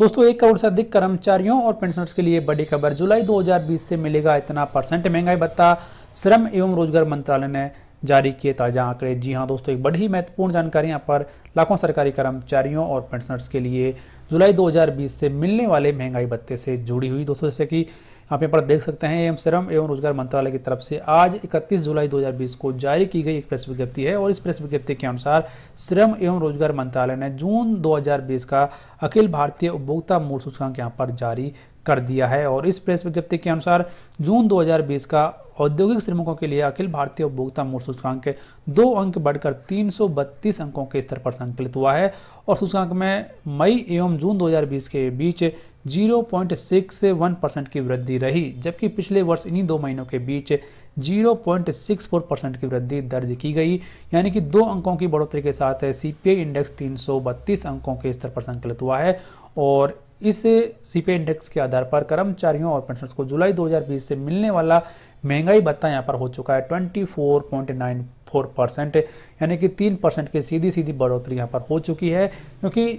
दोस्तों एक करोड़ से अधिक कर्मचारियों और पेंशनर्स के लिए बड़ी खबर जुलाई 2020 से मिलेगा इतना परसेंट महंगाई भत्ता श्रम एवं रोजगार मंत्रालय ने जारी किए ताज़ा आंकड़े जी हाँ दोस्तों एक बड़ी महत्वपूर्ण जानकारी यहाँ पर लाखों सरकारी कर्मचारियों और पेंशनर्स के लिए जुलाई 2020 से मिलने वाले महंगाई भत्ते से जुड़ी हुई दोस्तों जैसे कि आप यहाँ पर देख सकते हैं एम श्रम एवं रोजगार मंत्रालय की तरफ से आज 31 जुलाई 2020 को जारी की गई एक प्रेस विज्ञप्ति है और इस प्रेस विज्ञप्ति के अनुसार श्रम एवं रोजगार मंत्रालय ने जून 2020 का अखिल भारतीय उपभोक्ता मूल सूचकांक यहाँ पर जारी कर दिया है और इस प्रेस विज्ञप्ति के अनुसार जून 2020 का औद्योगिक श्रमिकों के लिए अखिल भारतीय उपभोक्ता मूल सूचकांक दो अंक बढ़कर 332 अंकों के स्तर पर संकलित हुआ है और सूचकांक में मई एवं जून 2020 के बीच 0.61 परसेंट की वृद्धि रही जबकि पिछले वर्ष इन्हीं दो महीनों के बीच 0.64 परसेंट की वृद्धि दर्ज की गई यानी कि दो अंकों की बढ़ोतरी के साथ सी इंडेक्स बत्तीस अंकों के स्तर पर संकलित हुआ है और इस सीपीआई इंडेक्स के आधार पर कर्मचारियों और पेंशनर्स को जुलाई 2020 से मिलने वाला महंगाई भत्ता यहाँ पर हो चुका है 24.94 परसेंट यानी कि तीन परसेंट की सीधी सीधी बढ़ोतरी यहाँ पर हो चुकी है क्योंकि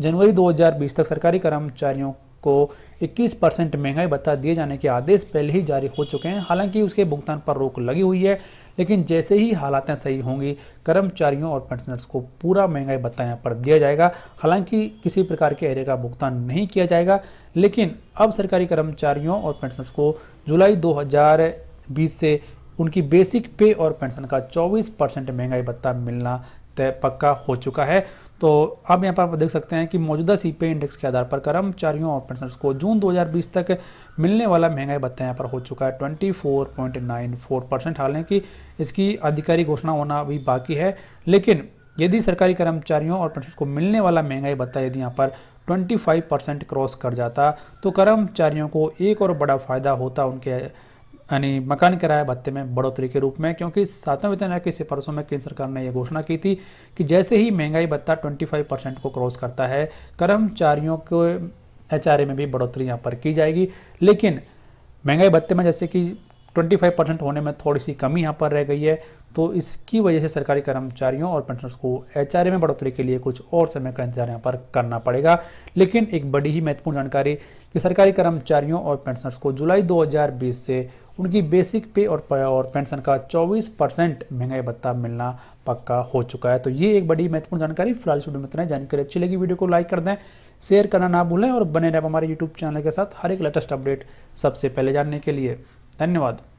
जनवरी 2020 तक सरकारी कर्मचारियों को 21 परसेंट महंगाई भत्ता दिए जाने के आदेश पहले ही जारी हो चुके हैं हालांकि उसके भुगतान पर रोक लगी हुई है लेकिन जैसे ही हालातें सही होंगी कर्मचारियों और पेंशनर्स को पूरा महंगाई भत्ता यहाँ पर दिया जाएगा हालांकि किसी प्रकार के एरिया का भुगतान नहीं किया जाएगा लेकिन अब सरकारी कर्मचारियों और पेंशनर्स को जुलाई दो से उनकी बेसिक पे और पेंशन का चौबीस परसेंट महंगाई भत्ता मिलना तय पक्का हो चुका है तो अब यहाँ पर आप देख सकते हैं कि मौजूदा सीपीआई इंडेक्स के आधार पर कर्मचारियों और पेंशनर्स को जून 2020 तक मिलने वाला महंगाई भत्ता यहाँ पर हो चुका है 24.94 परसेंट हालांकि इसकी आधिकारिक घोषणा होना अभी बाकी है लेकिन यदि सरकारी कर्मचारियों और पेंशनर्स को मिलने वाला महंगाई भत्ता यदि यहाँ पर 25 परसेंट क्रॉस कर जाता तो कर्मचारियों को एक और बड़ा फायदा होता उनके यानी मकान किराया भत्ते में बढ़ोतरी के रूप में क्योंकि सातवें वेतन आयोग की सिफारिशों में केंद्र सरकार ने यह घोषणा की थी कि जैसे ही महंगाई भत्ता 25 परसेंट को क्रॉस करता है कर्मचारियों को एच में भी बढ़ोतरी यहाँ पर की जाएगी लेकिन महंगाई भत्ते में जैसे कि 25 परसेंट होने में थोड़ी सी कमी यहाँ पर रह गई है तो इसकी वजह से सरकारी कर्मचारियों और पेंशनर्स को एच में बढ़ोतरी के लिए कुछ और समय का इंतजार यहाँ पर करना पड़ेगा लेकिन एक बड़ी ही महत्वपूर्ण जानकारी कि सरकारी कर्मचारियों और पेंशनर्स को जुलाई 2020 से उनकी बेसिक पे और और पेंशन का 24 परसेंट महंगाई भत्ता मिलना पक्का हो चुका है तो ये एक बड़ी महत्वपूर्ण जानकारी फिलहाल इस वीडियो में इतना जानकारी अच्छी लगी वीडियो को लाइक कर दें शेयर करना ना भूलें और बने रहें हमारे यूट्यूब चैनल के साथ हर एक लेटेस्ट अपडेट सबसे पहले जानने के लिए धन्यवाद